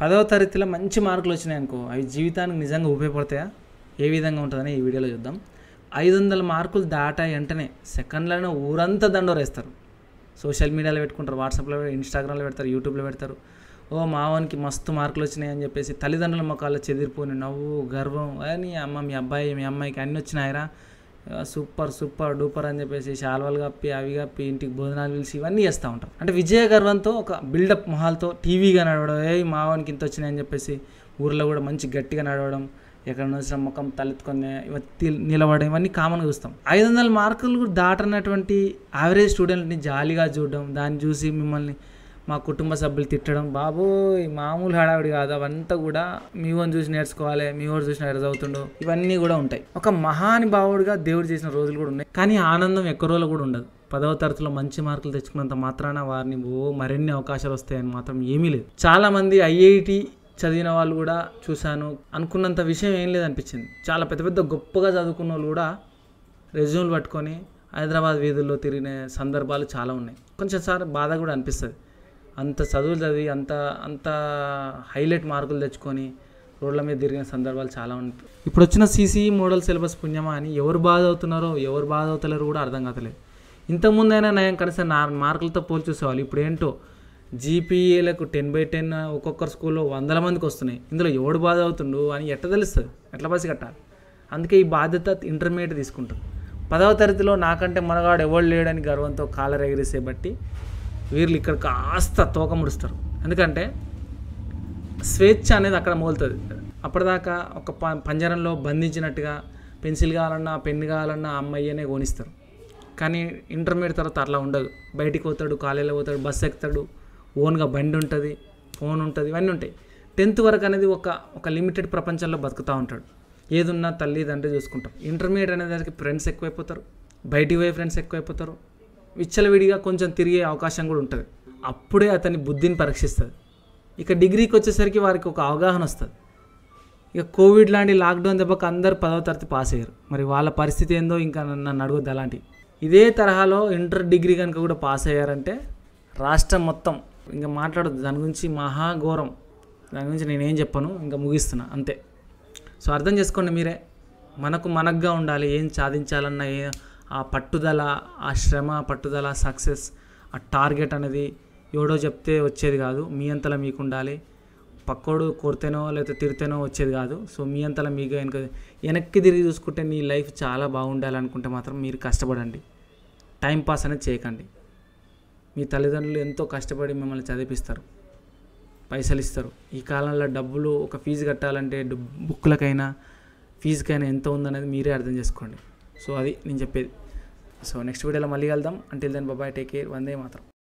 పదవ తరగతిలో మంచి మార్కులు వచ్చినాయి అనుకో అవి జీవితానికి నిజంగా ఉపయోగపడతాయా ఏ విధంగా ఉంటుందని ఈ వీడియోలో చూద్దాం ఐదు వందల మార్కులు దాటా వెంటనే సెకండ్లోనే ఊరంతా దండోరేస్తారు సోషల్ మీడియాలో పెట్టుకుంటారు వాట్సాప్లో ఇన్స్టాగ్రామ్లో పెడతారు యూట్యూబ్లో పెడతారు ఓ మావానికి మస్తు మార్కులు వచ్చినాయి అని చెప్పేసి తల్లిదండ్రుల ముఖాల్లో చెదిరిపోని నవ్వు గర్వం అని అమ్మ మీ అబ్బాయి మీ అమ్మాయికి అన్నీ వచ్చినాయిరా సూపర్ సూపర్ డూపర్ అని చెప్పేసి శాల్వాలు కప్పి అవి కప్పి ఇంటికి భోజనాలు పిలిచి ఇవన్నీ చేస్తూ ఉంటారు అంటే విజయ గర్వంతో ఒక బిల్డప్ మొహాలతో టీవీగా నడవడం ఏ మావానికి ఇంత వచ్చినాయని చెప్పేసి ఊర్లో కూడా మంచి గట్టిగా నడవడం ఎక్కడ నుంచి ముఖం తలెత్తుకొని నిలబడడం ఇవన్నీ కామన్గా చూస్తాం ఐదు వందల మార్కులు దాటనటువంటి యావరేజ్ స్టూడెంట్ని జాలీగా చూడడం దాన్ని చూసి మిమ్మల్ని మా కుటుంబ సభ్యులు తిట్టడం బాబోయ్ మామూలు హడావిడి కాదు అవంతా కూడా మీ వన్ చూసి నేర్చుకోవాలి మీ వాడు చూసి ఎరజ్ ఇవన్నీ కూడా ఉంటాయి ఒక మహాని భావుడిగా దేవుడు చేసిన రోజులు కూడా ఉన్నాయి కానీ ఆనందం ఎక్కువ రోజులు కూడా ఉండదు పదవ తరగతిలో మంచి మార్కులు తెచ్చుకున్నంత మాత్రాన వారిని ఓ మరిన్ని అవకాశాలు వస్తాయని మాత్రం ఏమీ లేదు చాలామంది ఐఐటి చదివిన వాళ్ళు కూడా చూశాను అనుకున్నంత విషయం ఏం లేదనిపించింది చాలా పెద్ద పెద్ద గొప్పగా చదువుకున్న వాళ్ళు కూడా రెజ్యూమ్లు పట్టుకొని హైదరాబాద్ వీధుల్లో తిరిగిన సందర్భాలు చాలా ఉన్నాయి కొంచెం సార్ బాధ కూడా అనిపిస్తుంది అంత చదువులు చదివి అంత అంత హైలైట్ మార్కులు తెచ్చుకొని రోడ్ల మీద తిరిగిన సందర్భాలు చాలా ఉంటాయి ఇప్పుడు వచ్చిన సీసీ మోడల్ సిలబస్ పుణ్యమా అని ఎవరు బాధ అవుతున్నారో ఎవరు బాధ అవుతలేరు కూడా అర్థం కావట్లేదు ఇంతకుముందైనా నేను కనీసం నా మార్కులతో పోల్ చూసేవాళ్ళు ఇప్పుడు ఏంటో జీపీఏలకు టెన్ బై టెన్ ఒక్కొక్కరు స్కూల్లో వందల మందికి వస్తున్నాయి ఇందులో ఎవడు బాధ అవుతుండు అని ఎట్లా తెలుస్తుంది ఎట్లా బస్సు కట్టాలి అందుకే ఈ బాధ్యత ఇంటర్మీడియట్ తీసుకుంటుంది పదవ తరగతిలో నాకంటే మనగాడు ఎవడు లేడని గర్వంతో కాలర్ ఎగిరేసే బట్టి వీళ్ళు ఇక్కడ కాస్త ముడుస్తారు ఎందుకంటే స్వేచ్ఛ అనేది అక్కడ మోలుతుంది అప్పటిదాకా ఒక ప పంజరంలో బంధించినట్టుగా పెన్సిల్ కావాలన్నా పెన్ కావాలన్నా అమ్మయ్యనే కొనిస్తారు కానీ ఇంటర్మీడియట్ తర్వాత అట్లా ఉండదు బయటికి పోతాడు కాలేజీలో పోతాడు బస్సు ఎక్కుతాడు ఓన్గా బండి ఉంటుంది ఫోన్ ఉంటుంది ఇవన్నీ ఉంటాయి టెన్త్ వరకు అనేది ఒక ఒక లిమిటెడ్ ప్రపంచంలో బతుకుతూ ఉంటాడు ఏదున్నా తల్లి తండ్రి చూసుకుంటాం ఇంటర్మీడియట్ అనేదానికి ఫ్రెండ్స్ ఎక్కువైపోతారు బయటికి పోయే ఫ్రెండ్స్ ఎక్కువైపోతారు విచ్చలవిడిగా కొంచెం తిరిగే అవకాశం కూడా ఉంటుంది అప్పుడే అతని బుద్ధిని పరీక్షిస్తుంది ఇక డిగ్రీకి వచ్చేసరికి వారికి ఒక అవగాహన వస్తుంది ఇక కోవిడ్ లాంటి లాక్డౌన్ దెబ్బకు అందరు పదవ తరగతి పాస్ అయ్యారు మరి వాళ్ళ పరిస్థితి ఏందో ఇంకా నన్ను అడుగుద్ది అలాంటి ఇదే తరహాలో ఇంటర్ డిగ్రీ కనుక కూడా పాస్ అయ్యారంటే రాష్ట్రం మొత్తం ఇంకా మాట్లాడద్దు దాని గురించి మహాఘోరం దాని గురించి నేనేం చెప్పను ఇంకా ముగిస్తున్నా అంతే సో అర్థం చేసుకోండి మీరే మనకు మనగ్గా ఉండాలి ఏం సాధించాలన్నా ఏ ఆ పట్టుదల ఆ శ్రమ పట్టుదల సక్సెస్ ఆ టార్గెట్ అనేది ఎవడో చెప్తే వచ్చేది కాదు మీ అంతలా మీకు ఉండాలి పక్కోడు కొడితేనో లేకపోతే తిరితేనో వచ్చేది కాదు సో మీ అంతలా మీకు వెనక వెనక్కి తిరిగి చూసుకుంటే నీ లైఫ్ చాలా బాగుండాలి అనుకుంటే మాత్రం మీరు కష్టపడండి టైం పాస్ అనేది చేయకండి మీ తల్లిదండ్రులు ఎంతో కష్టపడి మిమ్మల్ని చదివిస్తారు పైసలు ఇస్తారు ఈ కాలంలో డబ్బులు ఒక ఫీజు కట్టాలంటే బుక్కులకైనా ఫీజుకైనా ఎంత ఉందనేది మీరే అర్థం చేసుకోండి సో అది నేను చెప్పేది సో నెక్స్ట్ వీడియోలో మళ్ళీ వెళ్దాం అంటే దాని బాబాయ్ టేక్ కేర్ వందే మాత్రం